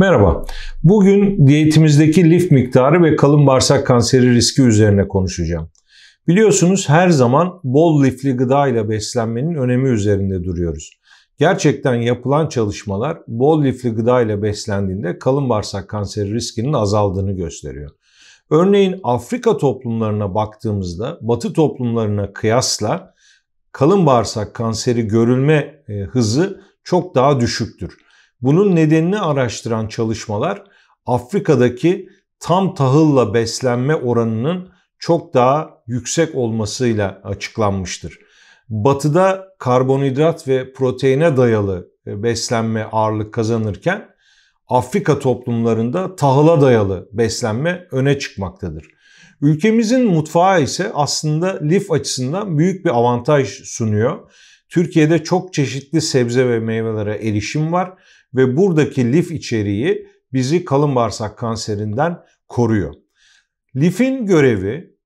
Merhaba. Bugün diyetimizdeki lif miktarı ve kalın bağırsak kanseri riski üzerine konuşacağım. Biliyorsunuz her zaman bol lifli gıda ile beslenmenin önemi üzerinde duruyoruz. Gerçekten yapılan çalışmalar bol lifli gıda ile beslendiğinde kalın bağırsak kanseri riskinin azaldığını gösteriyor. Örneğin Afrika toplumlarına baktığımızda batı toplumlarına kıyasla kalın bağırsak kanseri görülme e, hızı çok daha düşüktür. Bunun nedenini araştıran çalışmalar Afrika'daki tam tahılla beslenme oranının çok daha yüksek olmasıyla açıklanmıştır. Batıda karbonhidrat ve proteine dayalı e, beslenme ağırlık kazanırken Afrika toplumlarında tahıla dayalı beslenme öne çıkmaktadır. Ülkemizin mutfağı ise aslında lif açısından büyük bir avantaj sunuyor. Türkiye'de çok çeşitli sebze ve meyvelere erişim var ve buradaki lif içeriği bizi kalın bağırsak kanserinden koruyor. Lifin görevi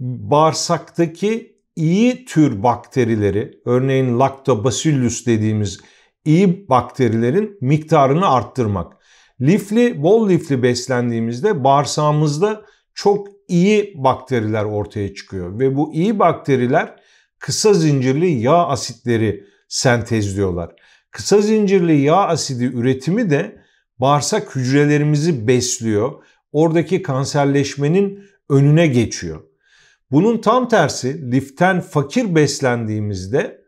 bağırsaktaki iyi tür bakterileri, örneğin lactobacillus dediğimiz iyi bakterilerin miktarını arttırmak. Lifli, bol lifli beslendiğimizde bağırsağımızda çok iyi bakteriler ortaya çıkıyor ve bu iyi bakteriler kısa zincirli yağ asitleri sentezliyorlar. Kısa zincirli yağ asidi üretimi de bağırsak hücrelerimizi besliyor. Oradaki kanserleşmenin önüne geçiyor. Bunun tam tersi liften fakir beslendiğimizde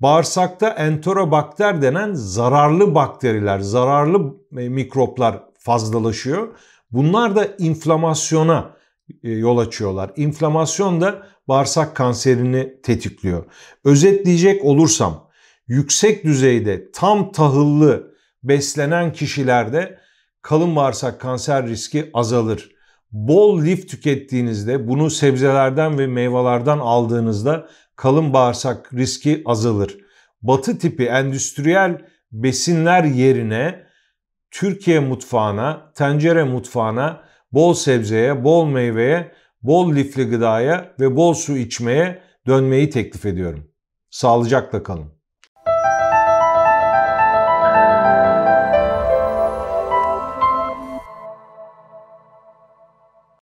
bağırsakta enterobakter denen zararlı bakteriler, zararlı e, mikroplar fazlalaşıyor. Bunlar da inflamasyona e, yol açıyorlar. İnflamasyon da bağırsak kanserini tetikliyor. Özetleyecek olursam yüksek düzeyde tam tahıllı beslenen kişilerde kalın bağırsak kanser riski azalır. Bol lif tükettiğinizde bunu sebzelerden ve meyvelerden aldığınızda kalın bağırsak riski azalır. Batı tipi endüstriyel besinler yerine Türkiye mutfağına, tencere mutfağına, bol sebzeye, bol meyveye bol lifli gıdaya ve bol su içmeye dönmeyi teklif ediyorum. Sağlıcakla kalın.